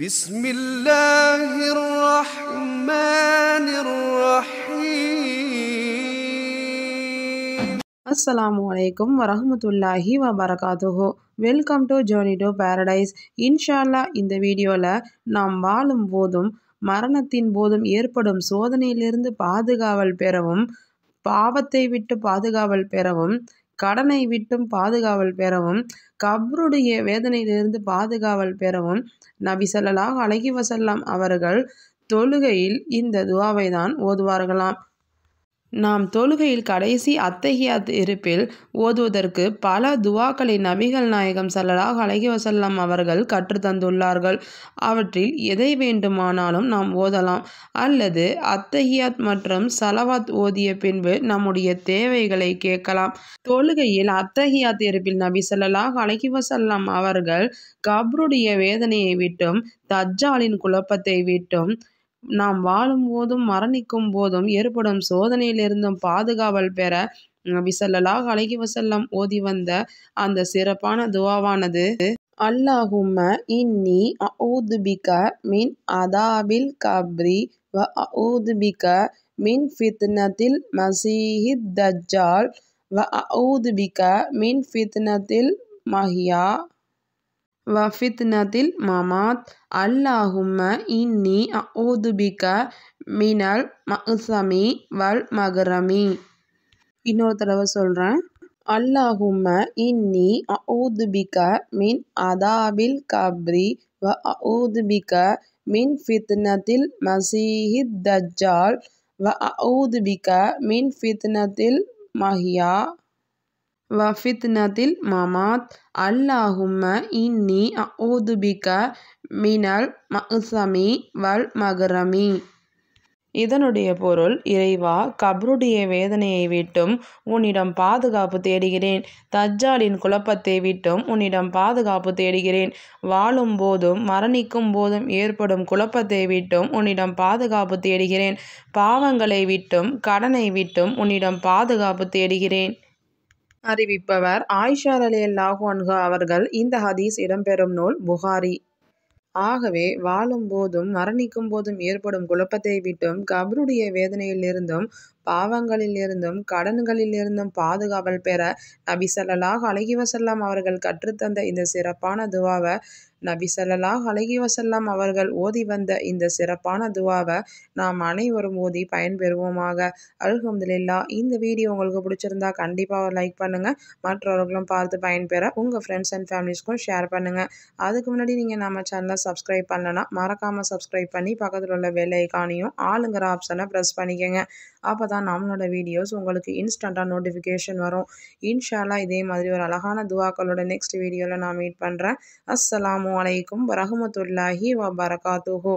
بسم الله الرحمن الرحيم السلام عليكم ورحمة الله وبركاته welcome to ஜோனிடோ paradise இன்ஷால்லா இந்த வீடியோவில் நாம் வாழும் போதும் மரணத்தின் போதும் ஏற்படும் சோதனையிலிருந்து பாதுகாவல் பெறவும் பாவத்தை விட்டு பாதுகாவல் பெறவும் கடனை விட்டும் பாதுகாவல் பெறவும் கப்ருடைய வேதனையிலிருந்து பாதுகாவல் பெறவும் நபி சொல்லலாம் அழகி வசல்லாம் அவர்கள் தொழுகையில் இந்த துவாவை தான் ஓதுவார்களாம் நாம் தொழுகையில் கடைசி அத்தகையாத் இருப்பில் ஓதுவதற்கு பல துவாக்களை நபிகள் நாயகம் செல்லலாக அழகி வசல்லாம் அவர்கள் கற்றுத்தந்துள்ளார்கள் அவற்றில் எதை வேண்டுமானாலும் நாம் ஓதலாம் அல்லது அத்தஹியாத் மற்றும் சலவாத் ஓதிய பின்பு நம்முடைய தேவைகளை கேட்கலாம் தொழுகையில் அத்தஹியாத் இருப்பில் நபி சல்லலாஹ் அழகி வசல்லாம் அவர்கள் கப்ருடைய வேதனையை விட்டும் தஜ்ஜாலின் குழப்பத்தை விட்டும் நாம் வாழும் போதும் மரணிக்கும் போதும் ஏற்படும் சோதனையிலிருந்தும் பாதுகாவல் பெற விசல்லலாக அழகி வசல்லம் ஓதி வந்த அந்த சிறப்பான துவாவானது அல்லாஹும இன்னி அவுதுபிக மின் அதாபில் கப்ரி வ அவுதுபிக மின் ஃபித்னத்தில் மசீஹித் தஜ்ஜால் வ அவுதுபிக மின் ஃபித்னத்தில் மஹியா வஃபித்னத்தில் மமாத் அல்லாஹும்ம இன்னி அவுதுபிக மினல் மஹ்சமி வல் மகரமி இன்னொரு தடவை சொல்கிறேன் அல்லாஹும்ம இன்னி அவுதுபிக மின் அதாபில் கப்ரி வ அவுதுபிக மின் ஃபித்னத்தில் மசீஹித் தஜ்ஜால் வ அவுதுபிக மின் ஃபித்னத்தில் மஹியா வஃபித்னத்தில் மமாத் அல்லாஹும்ம இன்னி ஊதுபிக மினல் மஹசமி வல் மகரமி இதனுடைய பொருள் இறைவா கப்ருடைய வேதனையை விட்டும் உன்னிடம் பாதுகாப்பு தேடுகிறேன் தஜ்ஜாலின் குழப்பத்தை விட்டும் உன்னிடம் பாதுகாப்பு தேடுகிறேன் வாழும் போதும் மரணிக்கும் போதும் ஏற்படும் குழப்பத்தை விட்டும் உன்னிடம் பாதுகாப்பு தேடுகிறேன் பாவங்களை விட்டும் கடனை விட்டும் உன்னிடம் பாதுகாப்பு தேடுகிறேன் அறிவிப்பவர் ஆயிஷா அலி அல்லாஹு அவர்கள் இந்த ஹதீஸ் இடம்பெறும் நூல் புகாரி ஆகவே வாழும் போதும் மரணிக்கும் போதும் ஏற்படும் குழப்பத்தை விட்டும் கபருடைய வேதனையிலிருந்தும் பாவங்களிலிருந்தும் கடன்களிலிருந்தும் பாதுகாவல் பெற நபி சல்லாஹ் அலஹி வசல்லாம் அவர்கள் கற்றுத்தந்த இந்த சிறப்பான துவாவை நபி சல்லாஹ் அலஹி வசல்லாம் அவர்கள் ஓதி வந்த இந்த சிறப்பான துவாவை நாம் அனைவரும் ஓதி பயன்பெறுவோமாக அல்ஹம்துலில்லா இந்த வீடியோ உங்களுக்கு பிடிச்சிருந்தா கண்டிப்பாக லைக் பண்ணுங்கள் மற்றவர்களும் பார்த்து பயன்பெற உங்கள் ஃப்ரெண்ட்ஸ் அண்ட் ஃபேமிலிஸ்க்கும் ஷேர் பண்ணுங்கள் அதுக்கு முன்னாடி நீங்கள் நம்ம சேனலை சப்ஸ்கிரைப் பண்ணலன்னா மறக்காமல் சப்ஸ்கிரைப் பண்ணி பக்கத்தில் உள்ள வெள்ளை காணியும் ஆளுங்கிற ஆப்ஷனை ப்ரெஸ் பண்ணிக்கோங்க அப்போ தான் தான் நம்மளோட வீடியோஸ் உங்களுக்கு இன்ஸ்டண்ட்டாக நோட்டிஃபிகேஷன் வரும் இன்ஷால்லா இதே மாதிரி ஒரு அழகான துவாக்களோட நெக்ஸ்ட் வீடியோவில் நான் மீட் பண்ணுறேன் அஸ்ஸலாமு அலைக்கும் வரமத்துல்லாஹி வபரகாத்துஹோ